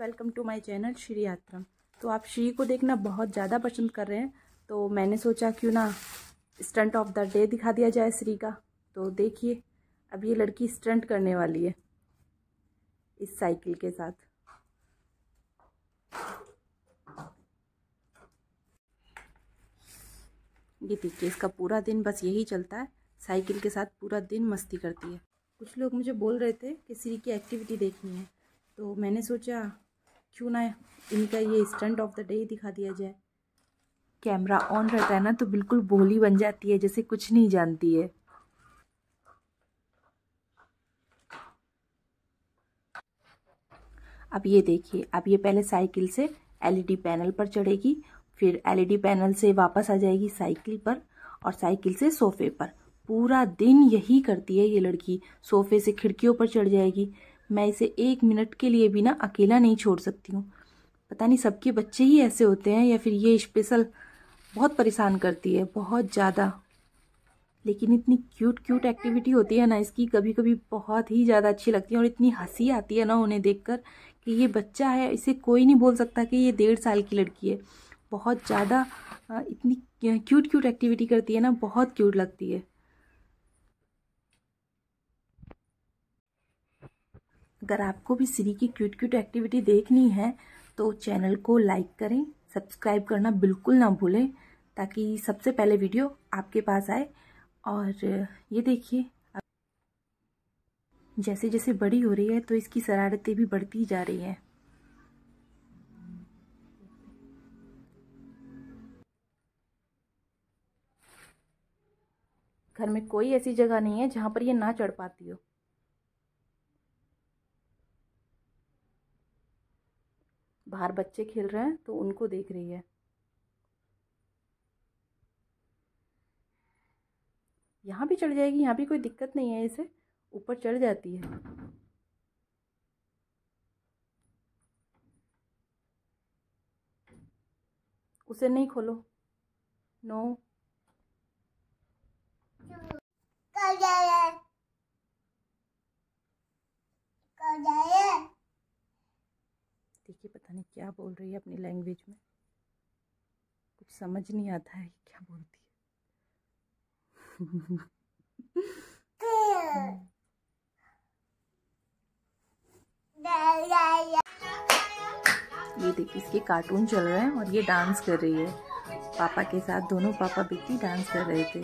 welcome to my channel Shri Yatram तो आप श्री को देखना बहुत ज़्यादा पसंद कर रहे हैं तो मैंने सोचा क्यों ना स्टंट ऑफ द डे दिखा दिया जाए श्री का तो देखिए अब ये लड़की स्टंट करने वाली है इस साइकिल के साथ ये देखिए इसका पूरा दिन बस यही चलता है साइकिल के साथ पूरा दिन मस्ती करती है कुछ लोग मुझे बोल रहे थे कि श्री की एक्टिविटी देखनी है तो मैंने सोचा क्यों ना इनका ये स्टंट ऑफ द डे दिखा दिया जाए कैमरा ऑन रहता है ना तो बिल्कुल भोली बन जाती है जैसे कुछ नहीं जानती है अब ये देखिए अब ये पहले साइकिल से एलईडी पैनल e पर चढ़ेगी फिर एलईडी पैनल e से वापस आ जाएगी साइकिल पर और साइकिल से सोफे पर पूरा दिन यही करती है ये लड़की सोफे से खिड़कियों पर चढ़ जाएगी मैं इसे एक मिनट के लिए भी ना अकेला नहीं छोड़ सकती हूँ पता नहीं सबके बच्चे ही ऐसे होते हैं या फिर ये स्पेशल बहुत परेशान करती है बहुत ज़्यादा लेकिन इतनी क्यूट क्यूट एक्टिविटी होती है ना इसकी कभी कभी बहुत ही ज़्यादा अच्छी लगती है और इतनी हंसी आती है ना उन्हें देखकर कि ये बच्चा है इसे कोई नहीं बोल सकता कि ये डेढ़ साल की लड़की है बहुत ज़्यादा इतनी क्यूट क्यूट एक्टिविटी करती है ना बहुत क्यूट लगती है अगर आपको भी सिरी की क्यूट क्यूट एक्टिविटी देखनी है तो चैनल को लाइक करें सब्सक्राइब करना बिल्कुल ना भूलें ताकि सबसे पहले वीडियो आपके पास आए और ये देखिए जैसे जैसे बड़ी हो रही है तो इसकी शरारतें भी बढ़ती जा रही हैं घर में कोई ऐसी जगह नहीं है जहाँ पर ये ना चढ़ पाती हो बाहर बच्चे खेल रहे हैं तो उनको देख रही है यहाँ भी चढ़ जाएगी यहाँ भी कोई दिक्कत नहीं है इसे ऊपर चढ़ जाती है उसे नहीं खोलो नो पता नहीं क्या बोल रही है अपनी लैंग्वेज में कुछ समझ नहीं आता है क्या बोलती है ये देखिए इसके कार्टून चल रहे हैं और ये डांस कर रही है पापा के साथ दोनों पापा बेटी डांस कर रहे थे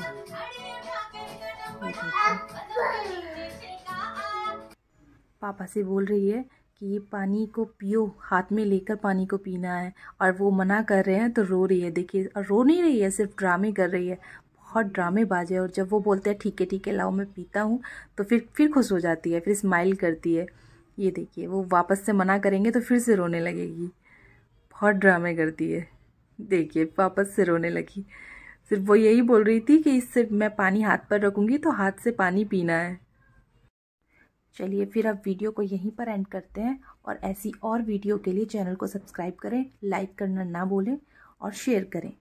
पापा से बोल रही है कि ये पानी को पियो हाथ में लेकर पानी को पीना है और वो मना कर रहे हैं तो रो रही है देखिए और रो नहीं रही है सिर्फ ड्रामे कर रही है बहुत बाज है और जब वो बोलते हैं ठीक है ठीक है लाओ मैं पीता हूँ तो फिर फिर खुश हो जाती है फिर स्माइल करती है ये देखिए वो वापस से मना करेंगे तो फिर से रोने लगेगी बहुत ड्रामे करती है देखिए वापस से रोने लगी सिर्फ वो यही बोल रही थी कि इससे मैं पानी हाथ पर रखूँगी तो हाथ से पानी पीना है चलिए फिर अब वीडियो को यहीं पर एंड करते हैं और ऐसी और वीडियो के लिए चैनल को सब्सक्राइब करें लाइक करना ना भूलें और शेयर करें